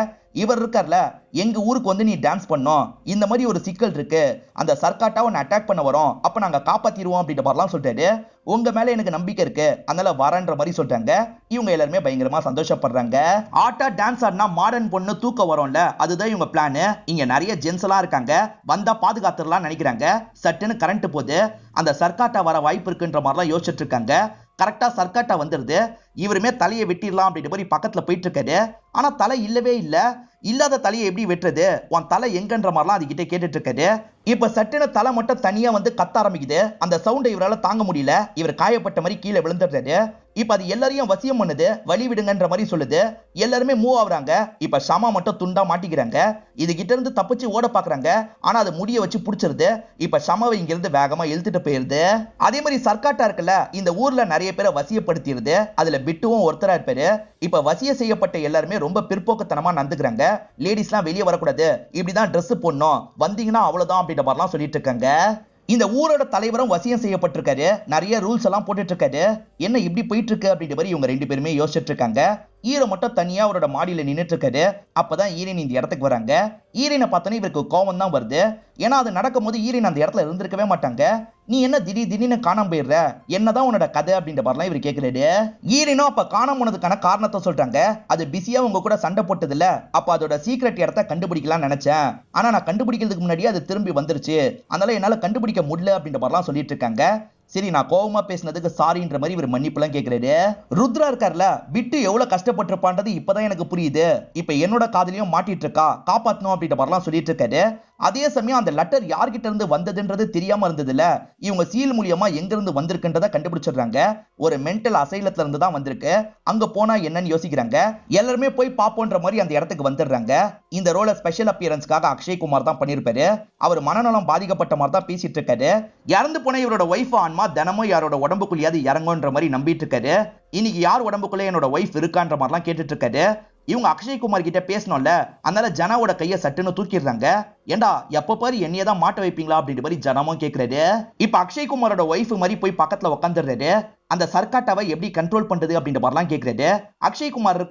இவர் இருக்கார்ல எங்க ஊருக்கு வந்து நீ டான்ஸ் பண்ணோம் இந்த மாதிரி ஒரு சிக்கல் இருக்கு அந்த சர்க்காட்டா நான் அட்டாக் பண்ண வரோம் அப்ப நாங்க காப்பாத்திடுவோம் அப்படின்ற மாதிரிலாம் சொல்லிட்டாரு உங்க மேல எனக்கு நம்பிக்கை இருக்கு அதனால வரன்ற மாதிரி சொல்றாங்க இவங்க எல்லாருமே பயங்கரமா சந்தோஷப்படுறாங்க ஆட்டா டான்ஸ் ஆடினா மாடர்ன் பொண்ணு தூக்க வரும்ல அதுதான் இவங்க பிளானு இங்க நிறைய ஜென்ஸ் எல்லாம் இருக்காங்க வந்தா பாதுகாத்துடலாம் நினைக்கிறாங்க சட்டுன்னு கரண்ட் போகுது அந்த சர்க்காட்டா வர வாய்ப்பு இருக்குன்ற மாதிரிலாம் யோசிச்சுட்டு இருக்காங்க கரெக்டாக சர்க்கட்டாக வந்துடுது இவருமே தலையை வெட்டிடலாம் அப்படின்ற மாதிரி பக்கத்தில் போயிட்டு இருக்காரு ஆனால் தலை இல்லவே இல்லை இல்லாத தலையை எப்படி வெட்டுறது உன் தலை எங்கன்ற மாதிரிலாம் அதுக்கிட்டே கேட்டுட்டு இருக்காரு இப்போ சட்டின தலை மட்டும் தனியாக வந்து கத்த ஆரம்பிக்குது அந்த சவுண்டை இவரால் தாங்க முடியல இவர் காயப்பட்ட மாதிரி கீழே விழுந்துடுறாரு இப்போ அது எல்லாரையும் வசியம் பண்ணுது வழி விடுங்கன்ற மாதிரி சொல்லுது எல்லாருமே மூவ் ஆகுறாங்க இப்போ ஷாமா மட்டும் துண்டா மாட்டிக்கிறாங்க இது கிட்ட இருந்து தப்பிச்சு ஓட பாக்குறாங்க ஆனா அது முடிய வச்சு பிடிச்சிருது இப்போ இங்க இருந்து வேகமா இழுத்துட்டு போயிருது அதே மாதிரி சர்க்காட்டா இருக்குல்ல இந்த ஊர்ல நிறைய பேரை வசியப்படுத்திடுது அதுல பிட்டுவும் ஒருத்தரா இருப்பாரு இப்போ வசிய செய்யப்பட்ட எல்லாருமே ரொம்ப பிற்போக்கத்தனமா நடந்துக்கிறாங்க லேடிஸ்லாம் வெளியே வரக்கூடாது இப்படிதான் ட்ரெஸ் போடணும் வந்தீங்கன்னா அவ்வளவுதான் அப்படின்ற மாதிரிலாம் சொல்லிட்டு இருக்காங்க இந்த ஊரோட தலைவரும் வசியம் செய்யப்பட்டிருக்காரு நிறைய ரூல்ஸ் எல்லாம் போட்டுட்டு இருக்காரு என்ன இப்படி போயிட்டு இருக்கு அப்படின்ற மாதிரி இவங்க ரெண்டு பேருமே யோசிச்சுட்டு இருக்காங்க ஈரோ மட்டும் தனியா அவரோட மாடியில நின்னுட்டு இருக்காரு அப்பதான் ஈரன் இந்த இடத்துக்கு வராங்க ஈரனை பார்த்தோன்னே இவருக்கு கோவம் தான் வருது ஏன்னா அது நடக்கும் போது ஈரன் அந்த இடத்துல இருந்திருக்கவே மாட்டாங்க நீ என்ன திடீர் திடீர்னு காணாம போயிடுற என்னதான் உன்னோட கதை அப்படின்ற மாதிரிலாம் இவர் கேட்கிறாரு ஈரனும் அப்ப காணாம போனதுக்கான காரணத்தை சொல்றாங்க அது பிஸியா உங்க கூட சண்டை போட்டது இல்ல அப்ப அதோட சீக்ரெட் இடத்த கண்டுபிடிக்கலாம் நினைச்சேன் ஆனா நான் கண்டுபிடிக்கிறதுக்கு முன்னாடி அது திரும்பி வந்துருச்சு அதனால என்னால கண்டுபிடிக்க முடியல அப்படின்ற மாதிரிலாம் சொல்லிட்டு இருக்காங்க சரி நான் கோபமா பேசினதுக்கு சாரின்ற மாதிரி இவர் மன்னிப்புலாம் கேட்கிறாரு ருத்ரா இருக்கார்ல விட்டு எவ்வளவு கஷ்டப்பட்டிருப்பான்றது இப்பதான் எனக்கு புரியுது இப்ப என்னோட காதலையும் மாட்டிட்டு இருக்கா காப்பாத்தணும் அப்படின்ற மாதிரிலாம் சொல்லிட்டு இருக்காரு அதே சமயம் அந்த லெட்டர் யார்கிட்ட இருந்து வந்ததுன்றது தெரியாம இல்ல இவங்க சீல் மூலியமா எங்க இருந்து வந்திருக்குன்றத கண்டுபிடிச்சிடுறாங்க ஒரு மென்டல் அசைலத்துல இருந்து தான் வந்திருக்கு அங்க போனா என்னன்னு யோசிக்கிறாங்க எல்லாருமே போய் பாப்போன்ற மாதிரி அந்த இடத்துக்கு வந்துடுறாங்க இந்த ரோல ஸ்பெஷல் அப்பியரன்ஸ்க்காக அக்ஷய் குமார் தான் பண்ணியிருப்பாரு அவர் மனநலம் பாதிக்கப்பட்ட மாதிரி தான் பேசிட்டு இருக்காரு இறந்து போன இவரோட ஒய்ஃப் ஆன்மா தினமும் யாரோட உடம்புக்குள்ளேயாவது இறங்குன்ற மாதிரி நம்பிட்டு இருக்காரு இன்னைக்கு யார் உடம்புக்குள்ளே என்னோட ஒய்ஃப் இருக்கான்ற மாதிரிலாம் கேட்டுட்டு இருக்காரு இவங்க அக்ஷய்குமார் கிட்ட பேசணும்ல அதனால ஜனாவோட கைய சட்டுன்னு தூக்கிடுறாங்க ஏண்டா எப்ப பாரு என்னைய தான் மாட்ட வைப்பீங்களா அப்படின்ற மாதிரி ஜனமும் கேட்கறது இப்ப அக்ஷய்குமாரோட ஒய்ஃபு ஒய்ஃப் மாதிரி போய் பக்கத்துல உட்காந்துடுறாரு அந்த சர்க்காட்டாவை எப்படி கண்ட்ரோல் பண்றது அப்படின்ற மாதிரிலாம் கேட்கிறாரு அக்ஷய் குமார்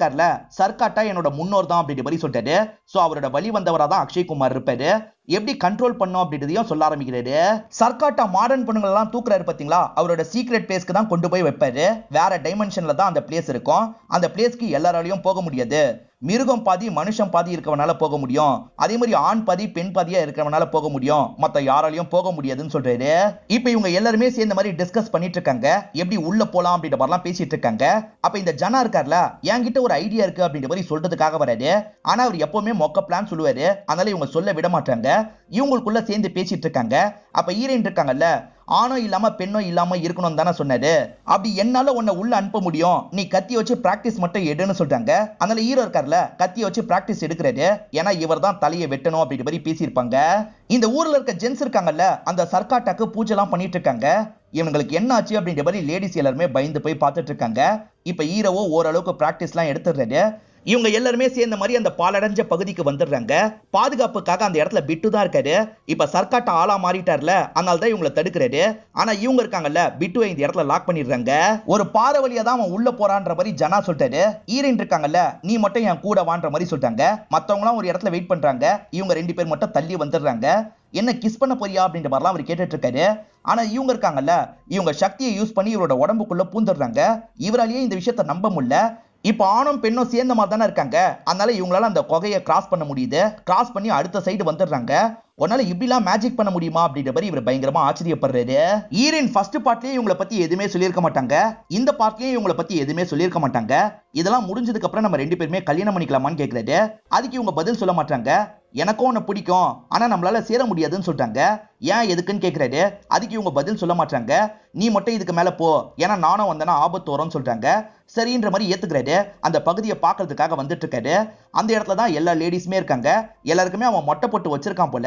சர்க்காட்டா என்னோட முன்னோர் தான் அப்படின்ற மாதிரி சொல்றாரு சோ அவரோட வழி வந்தவரா தான் அக்ஷய்குமார் இருப்பாரு எப்படி கண்ட்ரோல் பண்ணும் அப்படின்றதையும் சொல்ல ஆரம்பிக்கிறாரு சர்க்காட்டா மாடர்ன் பொண்ணுங்க எல்லாம் தூக்குறாரு பாத்தீங்களா அவரோட சீக்ரெட் பிளேஸ்க்கு தான் கொண்டு போய் வைப்பாரு வேற டைமென்ஷன்ல தான் அந்த பிளேஸ் இருக்கும் அந்த பிளேஸ்க்கு எல்லாராலையும் போக முடியாது மிருகம் பாதி மனுஷன் பாதி இருக்கவனால போக முடியும் அதே மாதிரி ஆண் பாதி பெண் பாதியா இருக்கிறவனால போக முடியும் மத்த யாராலையும் போக முடியாதுன்னு சொல்றாரு இப்ப இவங்க எல்லாருமே சேர்ந்த மாதிரி டிஸ்கஸ் பண்ணிட்டு இருக்காங்க எப்படி உள்ள போலாம் அப்படின்ற மாதிரிலாம் பேசிட்டு இருக்காங்க அப்ப இந்த ஜனா இருக்கார்ல என்கிட்ட ஒரு ஐடியா இருக்கு அப்படின்ற மாதிரி சொல்றதுக்காக வராரு ஆனா அவர் எப்பவுமே மொக்க பிளான் சொல்லுவாரு அதனால இவங்க சொல்ல விட மாட்டாங்க இவங்களுக்குள்ள சேர்ந்து பேசிட்டு இருக்காங்க அப்ப ஈரேன் இருக்காங்கல்ல ஆணோ இல்லாம பெண்ணோ இல்லாம இருக்கணும் தானே சொன்னது அப்படி என்னால உன்னை உள்ள அனுப்ப முடியும் நீ கத்தி வச்சு பிராக்டிஸ் மட்டும் எடுன்னு சொல்றாங்க அதனால ஹீரோ இருக்கார்ல கத்திய வச்சு பிராக்டிஸ் எடுக்கிறது ஏன்னா இவர் தான் தலையை வெட்டணும் அப்படின்ற மாதிரி பேசியிருப்பாங்க இந்த ஊர்ல இருக்க ஜென்ஸ் இருக்காங்கல்ல அந்த சர்க்காட்டாக்கு பூஜை எல்லாம் பண்ணிட்டு இருக்காங்க இவங்களுக்கு என்ன ஆச்சு அப்படின்ற மாதிரி லேடிஸ் எல்லாருமே பயந்து போய் பார்த்துட்டு இருக்காங்க இப்ப ஹீரோவோ ஓரளவுக்கு பிராக்டிஸ் எல்லாம் எடுத்துடுறாரு இவங்க எல்லாருமே சேர்ந்த மாதிரி அந்த பாலடைஞ்ச பகுதிக்கு வந்துடுறாங்க பாதுகாப்புக்காக அந்த இடத்துல விட்டு தான் இருக்காரு இப்ப சர்க்காட்ட ஆளா மாறிட்டார்ல அதனால தான் இவங்களை தடுக்கிறாரு ஆனா இவங்க இருக்காங்கல்ல விட்டு இந்த இடத்துல லாக் பண்ணிடுறாங்க ஒரு பாறை வழியா தான் அவன் உள்ள போறான்ற மாதிரி ஜனா சொல்லிட்டாரு ஈரின் இருக்காங்கல்ல நீ மட்டும் என் கூட வான்ற மாதிரி சொல்லிட்டாங்க மத்தவங்களாம் ஒரு இடத்துல வெயிட் பண்றாங்க இவங்க ரெண்டு பேர் மட்டும் தள்ளி வந்துடுறாங்க என்ன கிஸ் பண்ண போறியா அப்படின்ற மாதிரிலாம் அவர் கேட்டுட்டு இருக்காரு ஆனா இவங்க இருக்காங்கல்ல இவங்க சக்தியை யூஸ் பண்ணி இவரோட உடம்புக்குள்ள பூந்துடுறாங்க இவராலேயே இந்த விஷயத்த நம்ப முடியல இப்போ ஆணும் பெண்ணும் சேர்ந்த மாதிரி தானே இருக்காங்க அதனால இவங்களால அந்த குகையை கிராஸ் பண்ண முடியுது கிராஸ் பண்ணி அடுத்த சைடு வந்துடுறாங்க உன்னால இப்படிலாம் மேஜிக் பண்ண முடியுமா அப்படின்ற மாதிரி இவர் பயங்கரமா ஆச்சரியப்படுறாரு ஈரின் ஃபர்ஸ்ட் பார்ட்லயே இவங்கள பத்தி எதுவுமே சொல்லியிருக்க மாட்டாங்க இந்த பார்ட்லயே இவங்களை பத்தி எதுவுமே சொல்லியிருக்க மாட்டாங்க இதெல்லாம் முடிஞ்சதுக்கு அப்புறம் நம்ம ரெண்டு பேருமே கல்யாணம் பண்ணிக்கலாமான்னு கேட்கிறாரு அதுக்கு இவங்க பதில் சொல்ல மாட்டாங்க எனக்கும் உன்னை பிடிக்கும் ஆனால் நம்மளால சேர முடியாதுன்னு சொல்லிட்டாங்க ஏன் எதுக்குன்னு கேட்குறாரு அதுக்கு இவங்க பதில் சொல்ல மாட்டாங்க நீ மட்டும் இதுக்கு மேலே போ ஏன்னா நானும் வந்தேன்னா ஆபத்து வரும்னு சொல்றாங்க சரின்ற மாதிரி ஏத்துக்கிறாரு அந்த பகுதியை பார்க்கறதுக்காக வந்துட்டு இருக்காரு அந்த இடத்துல தான் எல்லா லேடிஸுமே இருக்காங்க எல்லாருக்குமே அவன் மொட்டை போட்டு வச்சிருக்கான் போல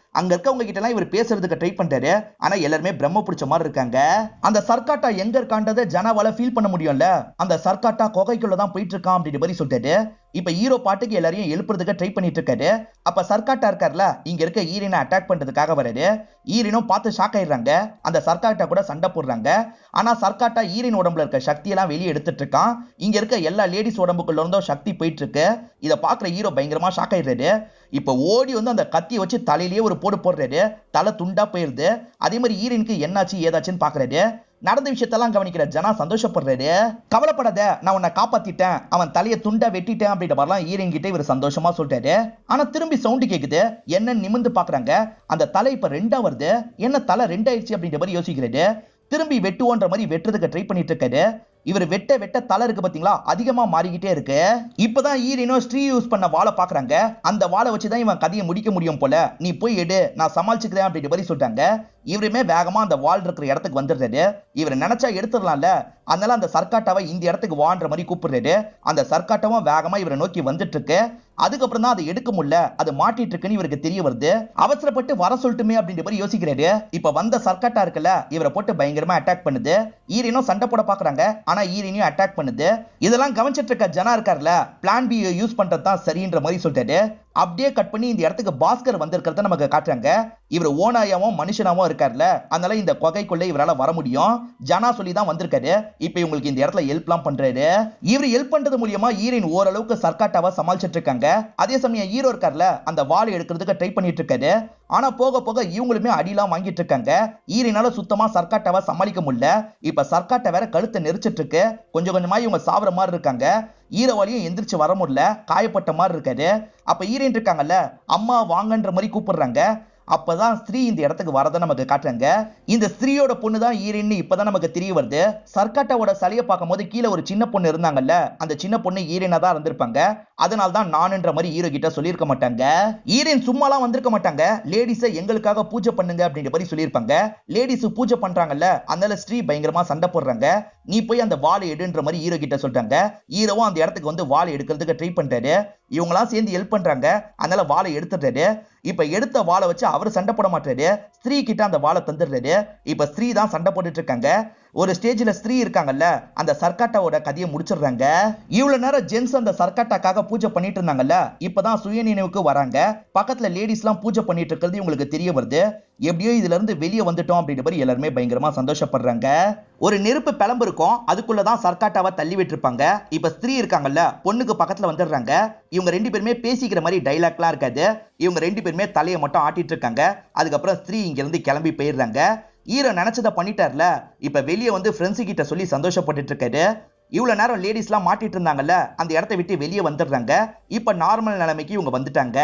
அங்க இருக்கவங்க கிட்ட எல்லாம் இவர் பேசுறதுக்கு ட்ரை பண்றாரு ஆனா எல்லாருமே பிரம்ம பிடிச்ச மாதிரி இருக்காங்க அந்த சர்க்காட்டா எங்க இருக்கான்றத ஜனாவால ஃபீல் பண்ண முடியும்ல அந்த சர்க்காட்டா கொகைக்குள்ள தான் போயிட்டு இருக்கான் அப்படின்னு மாதிரி சொல்லிட்டு இப்ப ஹீரோ பாட்டுக்கு எல்லாரையும் எழுப்புறதுக்கு ட்ரை பண்ணிட்டு இருக்காரு அப்ப சர்க்காட்டா இருக்கார்ல இங்க இருக்க ஈரினை அட்டாக் பண்றதுக்காக வராது ஈரினும் பார்த்து ஷாக் ஆயிடுறாங்க அந்த சர்க்காட்டா கூட சண்டை போடுறாங்க ஆனா சர்க்காட்டா ஈரின் உடம்புல இருக்க சக்தியெல்லாம் வெளியே எடுத்துட்டு இருக்கான் இங்க இருக்க எல்லா லேடிஸ் உடம்புக்குள்ள இருந்தும் சக்தி போயிட்டு இருக்கு இதை பாக்குற ஹீரோ பயங்கரமா ஷாக் ஆயிடுறாரு இப்ப ஓடி வந்து அந்த கத்தியை வச்சு தலையிலேயே ஒரு போடு போடுறாரு தலை துண்டா போயிருது அதே மாதிரி ஈரனுக்கு என்னாச்சு ஏதாச்சுன்னு பாக்குறாரு நடந்த விஷயத்தெல்லாம் கவனிக்கிற ஜனா சந்தோஷப்படுறாரு கவலைப்படாத நான் உன்னை காப்பாத்திட்டேன் அவன் தலையை துண்டா வெட்டிட்டேன் அப்படின்ற மாதிரிலாம் கிட்ட இவர் சந்தோஷமா சொல்லிட்டாரு ஆனா திரும்பி சவுண்டு கேக்குது என்ன நிமிந்து பாக்குறாங்க அந்த தலை இப்ப ரெண்டா வருது என்ன தலை ரெண்டாயிடுச்சு அப்படின்ற மாதிரி யோசிக்கிறாரு திரும்பி வெட்டுவோன்ற மாதிரி வெட்டுறதுக்கு ட்ரை பண்ணிட்டு இருக்காரு இவர் வெட்ட வெட்ட தலை இருக்கு பார்த்தீங்களா அதிகமாக மாறிக்கிட்டே இருக்கு இப்பதான் ஈரினோ ஸ்ரீ யூஸ் பண்ண வாழை பாக்குறாங்க அந்த வாழை வச்சு தான் இவன் கதையை முடிக்க முடியும் போல நீ போய் எடு நான் சமாளிச்சுக்கிறேன் அப்படின்ட்டு பதில் சொல்லிட்டாங்க இவருமே வேகமாக அந்த வால் இருக்கிற இடத்துக்கு வந்துடுறாரு இவர் நினச்சா எடுத்துடலாம்ல அதனால அந்த சர்க்காட்டாவை இந்த இடத்துக்கு வான்ற மாதிரி கூப்பிடுறாரு அந்த சர்க்காட்டாவும் வேகமாக இவரை நோக்கி வந்துட்டு இருக்கு அதுக்கப்புறம் தான் அதை எடுக்க முடியல அது மாட்டிட்டு இருக்குன்னு இவருக்கு தெரிய வருது அவசரப்பட்டு வர சொல்லட்டுமே அப்படின்ற மாதிரி யோசிக்கிறாரு இப்ப வந்த சர்க்கட்டா இருக்குல்ல இவரை போட்டு பயங்கரமா அட்டாக் பண்ணுது ஈரனும் சண்டை போட பாக்குறாங்க ஆனா ஈரனையும் அட்டாக் பண்ணுது இதெல்லாம் கவனிச்சிட்டு இருக்க ஜனா இருக்கார்ல பிளான் பி யூஸ் பண்றது தான் சரின்ற மாதிரி சொல்லிட்டாரு அப்படியே கட் பண்ணி இந்த இடத்துக்கு பாஸ்கர் வந்திருக்கிறத நமக்கு காட்டுறாங்க இவர் ஓனாயாவும் மனுஷனாவும் இருக்காருல்ல அதனால இந்த கொகைக்குள்ள இவரால் வர முடியும் ஜனா சொல்லி தான் வந்திருக்காரு இப்போ இவங்களுக்கு இந்த இடத்துல ஹெல்ப்லாம் பண்றாரு இவர் ஹெல்ப் பண்றது மூலியமா ஈரின் ஓரளவுக்கு சர்க்காட்டாவா சமாளிச்சிட்டு இருக்காங்க அதே சமயம் ஈரோ இருக்காருல அந்த வாழை எடுக்கிறதுக்கு ட்ரை பண்ணிட்டு இருக்காரு ஆனா போக போக இவங்களுமே அடியெல்லாம் வாங்கிட்டு இருக்காங்க ஈரினால சுத்தமா சர்க்காட்டாவா சமாளிக்க முடியல இப்ப சர்க்காட்டை வேற கழுத்தை நெரிச்சிட்டு இருக்கு கொஞ்சம் கொஞ்சமா இவங்க சாவர மாதிரி இருக்காங்க ஈரவாளியும் எந்திரிச்சு வர முடியல காயப்பட்ட மாதிரி இருக்காரு அப்ப ஈரன் இருக்காங்கல்ல அம்மா வாங்கன்ற மாதிரி கூப்பிடுறாங்க அப்பதான் ஸ்திரீ இந்த இடத்துக்கு வரதை நமக்கு காட்டுறாங்க இந்த ஸ்திரீயோட பொண்ணு தான் ஈரின்னு இப்பதான் நமக்கு தெரிய வருது சர்க்காட்டாவோட சலையை பார்க்கும் போது கீழே ஒரு சின்ன பொண்ணு இருந்தாங்கல்ல அந்த சின்ன பொண்ணு ஈரினா தான் இருந்திருப்பாங்க அதனால தான் நானுன்ற மாதிரி ஹீரோ கிட்ட சொல்லியிருக்க மாட்டாங்க ஈரின் சும்மாலாம் வந்திருக்க மாட்டாங்க லேடிஸை எங்களுக்காக பூஜை பண்ணுங்க அப்படின்ற மாதிரி சொல்லியிருப்பாங்க லேடிஸ் பூஜை பண்றாங்கல்ல அதனால ஸ்ரீ பயங்கரமா சண்டை போடுறாங்க நீ போய் அந்த வாழை எடுன்ற மாதிரி ஹீரோ கிட்ட சொல்றாங்க ஹீரோவும் அந்த இடத்துக்கு வந்து வாழை எடுக்கிறதுக்கு ட்ரை பண்றாரு இவங்களாம் சேர்ந்து ஹெல்ப் பண்றாங்க அதனால வாழை எடுத்துட்டாரு இப்ப எடுத்த வாழை வச்சு அவர் சண்டை போட மாட்டாரு ஸ்திரீ கிட்ட அந்த வாழை தந்துடுறாரு இப்ப ஸ்திரீ தான் சண்டை போட்டுட்டு இருக்காங்க ஒரு ஸ்டேஜில் ஸ்திரீ இருக்காங்கல்ல அந்த சர்க்காட்டாவோட கதையை முடிச்சிடுறாங்க இவ்வளவு நேரம் ஜென்ஸ் அந்த சர்க்காட்டாக்காக பூஜை பண்ணிட்டு இருந்தாங்கல்ல இப்பதான் சுய நினைவுக்கு வராங்க பக்கத்துல லேடிஸ் எல்லாம் பூஜை பண்ணிட்டு இருக்கிறது இவங்களுக்கு தெரிய வருது எப்படியோ இதுல இருந்து வெளியே வந்துட்டோம் அப்படின்ற மாதிரி எல்லாருமே பயங்கரமா சந்தோஷப்படுறாங்க ஒரு நெருப்பு பிளம்பு இருக்கும் அதுக்குள்ளதான் சர்க்காட்டாவை தள்ளி விட்டுருப்பாங்க இப்ப ஸ்திரீ இருக்காங்கல்ல பொண்ணுக்கு பக்கத்துல வந்துடுறாங்க இவங்க ரெண்டு பேருமே பேசிக்கிற மாதிரி டைலாக்லாம் இருக்காது இவங்க ரெண்டு பேருமே தலையை மட்டும் ஆட்டிட்டு இருக்காங்க அதுக்கப்புறம் ஸ்திரீ இங்க இருந்து கிளம்பி போயிடுறாங்க ஈரோ நினச்சதை பண்ணிட்டார்ல இப்போ வெளியே வந்து ஃப்ரெண்ட்ஸு கிட்ட சொல்லி சந்தோஷப்பட்டுட்டு இருக்காரு இவ்வளோ நேரம் லேடிஸ்லாம் மாட்டிட்டு இருந்தாங்கல்ல அந்த இடத்த விட்டு வெளியே வந்துடுறாங்க இப்போ நார்மல் நிலைமைக்கு இவங்க வந்துட்டாங்க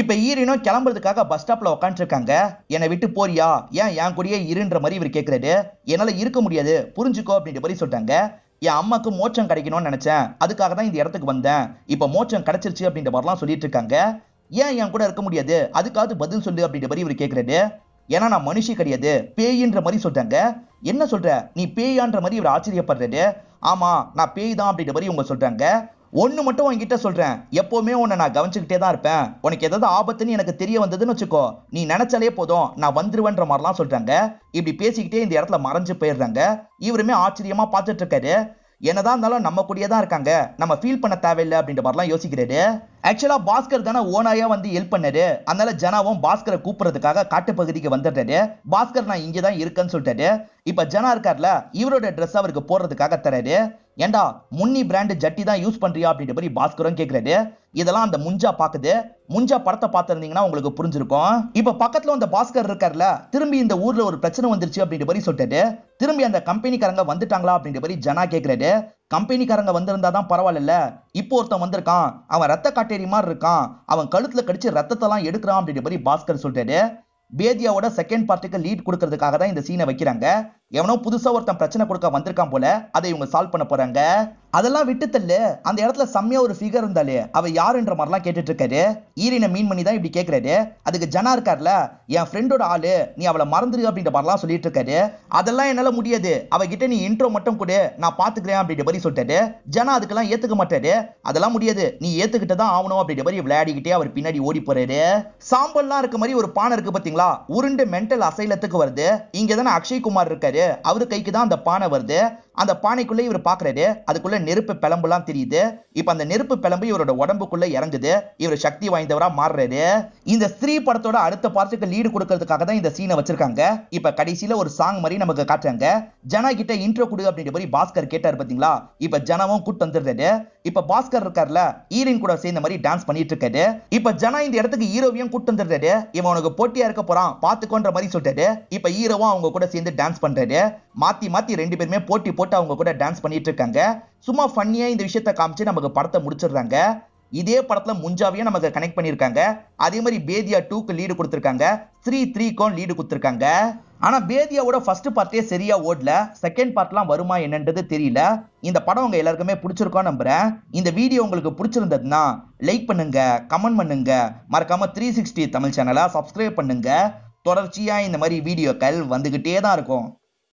இப்போ ஈரினும் கிளம்புறதுக்காக பஸ் ஸ்டாப்பில் உக்காந்துருக்காங்க என்னை விட்டு போறியா ஏன் என் கூடயே இருன்ற மாதிரி இவர் கேட்குறாரு என்னால் இருக்க முடியாது புரிஞ்சுக்கோ அப்படின்ற மாதிரி சொல்லிட்டாங்க என் அம்மாக்கு மோச்சம் கிடைக்கணும்னு நினச்சேன் அதுக்காக தான் இந்த இடத்துக்கு வந்தேன் இப்போ மோச்சம் கிடைச்சிருச்சு அப்படின்ற மாதிரிலாம் சொல்லிட்டு இருக்காங்க ஏன் என் கூட இருக்க முடியாது அதுக்காவது பதில் சொல்லு அப்படின்ற மாதிரி இவர் கேட்குறாரு ஏன்னா நான் மனுஷி கிடையாது பேயின்ற மாதிரி சொல்றாங்க என்ன சொல்ற நீ பேயான்ற மாதிரி இவர் ஆச்சரியப்படுறது ஆமா நான் பேய் தான் அப்படின்ற மாதிரி இவங்க சொல்றாங்க ஒன்று மட்டும் உன்கிட்ட சொல்கிறேன் எப்போவுமே உன்னை நான் கவனிச்சுக்கிட்டே தான் இருப்பேன் உனக்கு ஏதாவது ஆபத்துன்னு எனக்கு தெரிய வந்ததுன்னு வச்சுக்கோ நீ நினச்சாலே போதும் நான் வந்துருவேன்ற மாதிரிலாம் சொல்கிறாங்க இப்படி பேசிக்கிட்டே இந்த இடத்துல மறைஞ்சு போயிடுறாங்க இவருமே ஆச்சரியமாக பார்த்துட்டு இருக்காரு என்னதான் இருந்தாலும் நம்ம கூடியே தான் இருக்காங்க நம்ம ஃபீல் பண்ண தேவையில்லை அப்படின்ற மாதிரிலாம் யோசிக்கிறாரு ஆக்சுவலாக பாஸ்கர் தானே ஓனாயா வந்து ஹெல்ப் பண்ணாரு அதனால ஜனாவும் பாஸ்கரை கூப்பிடுறதுக்காக காட்டுப்பகுதிக்கு வந்துடுறாரு பாஸ்கர் நான் இங்கே தான் இருக்கேன்னு சொல்லிட்டாரு இப்போ ஜனா இருக்கார்ல இவரோட ட்ரெஸ் அவருக்கு போடுறதுக்காக தராரு ஏண்டா முன்னி பிராண்டு ஜட்டி தான் யூஸ் பண்றியா அப்படின்ற மாதிரி பாஸ்கரும் கேட்கிறாரு இதெல்லாம் அந்த முஞ்சா பாக்குது முஞ்சா படத்தை பார்த்துருந்தீங்கன்னா உங்களுக்கு புரிஞ்சிருக்கும் இப்ப பக்கத்துல அந்த பாஸ்கர் இருக்கார்ல திரும்பி இந்த ஊர்ல ஒரு பிரச்சனை வந்துருச்சு அப்படின்ற மாதிரி சொல்லிட்டு திரும்பி அந்த கம்பெனிக்காரங்க வந்துட்டாங்களா அப்படின்ற மாதிரி ஜனா கேட்கறாரு கம்பெனிக்காரங்க வந்திருந்தா தான் பரவாயில்ல இப்போ ஒருத்தன் வந்திருக்கான் அவன் ரத்த காட்டேரி மாதிரி இருக்கான் அவன் கழுத்துல கடிச்சு ரத்தத்தெல்லாம் எடுக்கிறான் அப்படின்ற மாதிரி பாஸ்கர் சொல்லிட்டாரு பேதியாவோட செகண்ட் பார்ட்டுக்கு லீட் கொடுக்கறதுக்காக தான் இந்த சீனை வைக்கிறாங்க எவனோ புதுசா ஒருத்தன் பிரச்சனை கொடுக்க வந்திருக்கான் போல அதை இவங்க சால்வ் பண்ண போறாங்க அதெல்லாம் விட்டு தள்ளு அந்த இடத்துல செம்மையா ஒரு ஃபிகர் இருந்தாலே அவ யாருன்ற மாதிரிலாம் கேட்டுட்டு இருக்காரு ஈரினை மீன் பண்ணி தான் இப்படி கேட்கிறாரு அதுக்கு ஜனா இருக்கார்ல என் ஃப்ரெண்டோட ஆளு நீ அவளை மறந்துரு அப்படின்ற மாதிரிலாம் சொல்லிட்டு இருக்காரு அதெல்லாம் என்னால முடியாது அவகிட்ட நீ இன்ட்ரோ மட்டும் கொடு நான் பாத்துக்கிறேன் அப்படின்ற மாதிரி சொல்லிட்டாரு ஜனா அதுக்கெல்லாம் ஏத்துக்க மாட்டாரு அதெல்லாம் முடியாது நீ ஏத்துக்கிட்டு தான் ஆகணும் அப்படின்ற மாதிரி விளையாடிக்கிட்டே அவர் பின்னாடி ஓடி போறாரு சாம்பல்லாம் இருக்க மாதிரி ஒரு பானை இருக்கு பாத்தீங்களா உருண்டு மென்டல் அசைலத்துக்கு வருது இங்க தானே அக்ஷய் குமார் இருக்காரு அவர் கைக்கு தான் அந்த பானை வருது அந்த பானைக்குள்ளே இவர் பார்க்குறாரு அதுக்குள்ளே நெருப்பு பிளம்புலாம் தெரியுது இப்போ அந்த நெருப்பு பிளம்பு இவரோட உடம்புக்குள்ளே இறங்குது இவர் சக்தி வாய்ந்தவராக மாறுறாரு இந்த ஸ்ரீ படத்தோட அடுத்த பார்ட்டுக்கு லீடு கொடுக்கறதுக்காக தான் இந்த சீனை வச்சிருக்காங்க இப்போ கடைசியில் ஒரு சாங் மாதிரி நமக்கு காட்டுறாங்க ஜனா கிட்ட இன்ட்ரோ கொடு அப்படின்ற மாதிரி பாஸ்கர் கேட்டார் பார்த்தீங்களா இப்போ ஜனவும் கூட்டு வந்துடுறாரு இப்போ பாஸ்கர் இருக்கார்ல ஈரின் கூட சேர்ந்த மாதிரி டான்ஸ் பண்ணிட்டு இருக்காரு இப்போ ஜனா இந்த இடத்துக்கு ஹீரோவையும் கூட்டு வந்துடுறாரு இவன் உனக்கு போட்டியா இருக்க போறான் பாத்துக்கோன்ற மாதிரி சொல்றாரு இப்போ ஹீரோவும் அவங்க கூட சேர்ந்து டான்ஸ் பண்றாரு மாற்றி மாற்றி ரெண்டு பேருமே போட்டி போட்டு அவங்க கூட டான்ஸ் பண்ணிட்டு இருக்காங்க சும்மா ஃபன்னியாக இந்த விஷயத்த காமிச்சு நமக்கு படத்தை முடிச்சிடுறாங்க இதே படத்துல முஞ்சாவையும் நமக்கு கனெக்ட் பண்ணியிருக்காங்க அதே மாதிரி பேதியா டூக்கு லீடு கொடுத்துருக்காங்க த்ரீ த்ரீக்கும் லீடு கொடுத்துருக்காங்க ஆனால் பேதியாவோட ஃபர்ஸ்ட் பார்ட்டே சரியா ஓடல செகண்ட் பார்ட்லாம் வருமா என்னன்றது தெரியல இந்த படம் உங்க எல்லாருக்குமே பிடிச்சிருக்கோம் நம்புறேன் இந்த வீடியோ உங்களுக்கு பிடிச்சிருந்ததுன்னா லைக் பண்ணுங்க கமெண்ட் பண்ணுங்க மறக்காம த்ரீ சிக்ஸ்டி தமிழ் சேனலை சப்ஸ்கிரைப் பண்ணுங்க தொடர்ச்சியாக இந்த மாதிரி வீடியோக்கள் வந்துகிட்டே தான் இருக்கும்